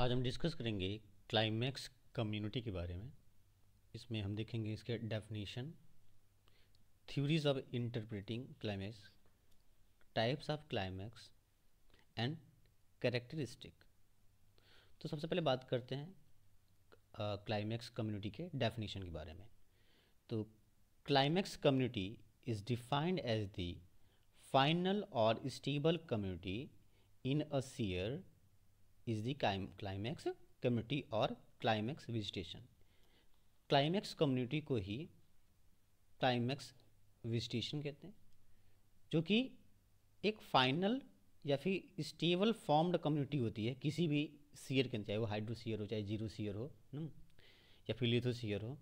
आज हम डिस्कस करेंगे क्लाइमैक्स कम्युनिटी के बारे में इसमें हम देखेंगे इसके definition theories of interpreting climax types of climax and characteristic तो सबसे पहले बात करते हैं क्लाइमैक्स कम्युनिटी के डेफिनेशन के बारे में तो climax community is defined as the final और stable community in a sere is the climax community और क्लाइमैक्स विजिटेशन क्लाइमैक्स कम्युनिटी को ही क्लाइमैक्स विजिटेशन कहते हैं जो कि एक फाइनल या फिर स्टेबल फॉर्म्ड कम्युनिटी होती है किसी भी सीयर के चाहे वो हाइड्रो सीयर हो चाहे जीरो सीयर हो न या फिर लिथो सीयर हो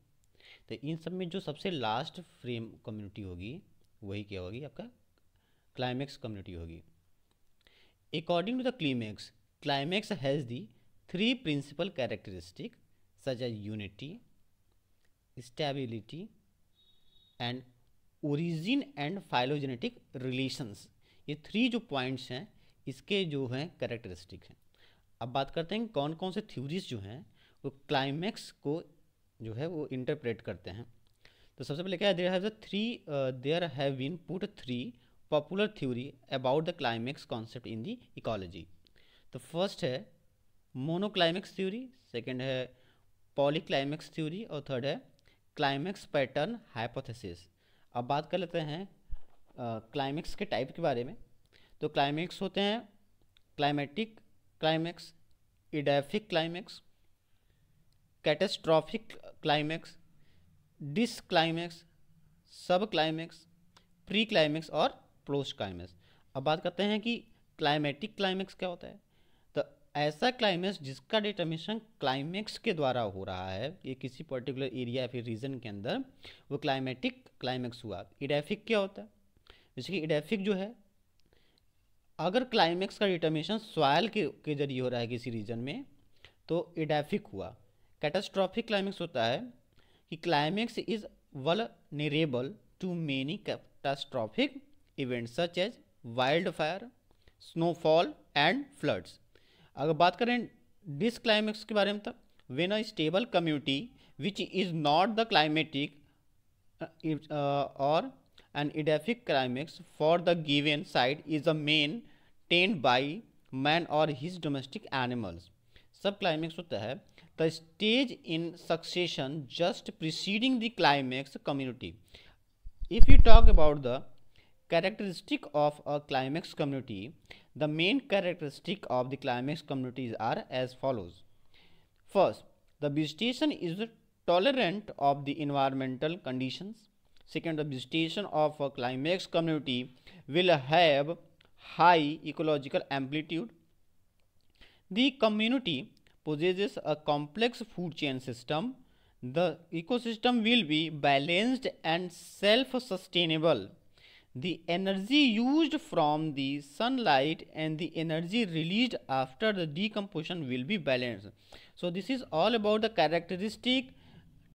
तो इन सब में जो सबसे लास्ट फ्रेम कम्युनिटी होगी वही क्या होगी आपका क्लाइमैक्स कम्युनिटी होगी according to the climax climax has the three principal characteristic such as unity, stability and origin and phylogenetic relations ये थ्री जो पॉइंट्स हैं इसके जो हैं कैरेक्टरिस्टिक हैं अब बात करते हैं कौन कौन से थ्यूरीज जो हैं वो क्लाइमैक्स को जो है वो इंटरप्रेट करते हैं तो सबसे पहले क्या there have three three there have been put three popular theory about the climax concept in the ecology तो फर्स्ट है मोनोक्लाइमेक्स थ्योरी सेकंड है पॉलीक्लाइमेक्स थ्योरी और थर्ड है क्लाइमेक्स पैटर्न हाइपोथेसिस अब बात कर लेते हैं क्लाइमेक्स के टाइप के बारे में तो क्लाइमेक्स होते हैं climatic climax edaphic climax catastrophic climax disclimax subclimax preclimax और पोस्ट क्लाइमेक्स अब बात करते हैं कि क्लाइमेटिक क्लाइमेक्स क्या होता है ऐसा क्लाइमेक्स जिसका डिटर्मिनेशन क्लाइमेक्स के द्वारा हो रहा है ये किसी पर्टिकुलर एरिया या फिर रीजन के अंदर वो क्लाइमेटिक क्लाइमेक्स हुआ इडेफिक क्या होता है जैसे कि इडेफिक जो है अगर क्लाइमेक्स का डिटर्मिनेशन सॉयल के के जरिए हो रहा है किसी रीजन में तो इडेफिक हुआ कैटास्ट्रॉफिक क्लाइमेक्स होता है कि climax is vulnerable to many catastrophic events such as wildfire snowfall and floods अगर बात करें डिस के बारे में तो when a stable community which is not the climatic or an edaphic climax for the given site is a maintained by man और his domestic animals subclimax होता है the stage in succession just preceding the climax community if you talk about the Characteristic of a climax community. The main characteristic of the climax communities are as follows. First, the vegetation is tolerant of the environmental conditions. Second, the vegetation of a climax community will have high ecological amplitude. The community possesses a complex food chain system. The ecosystem will be balanced and self-sustainable. The energy used from the sunlight and the energy released after the decomposition will be balanced. So this is all about the characteristic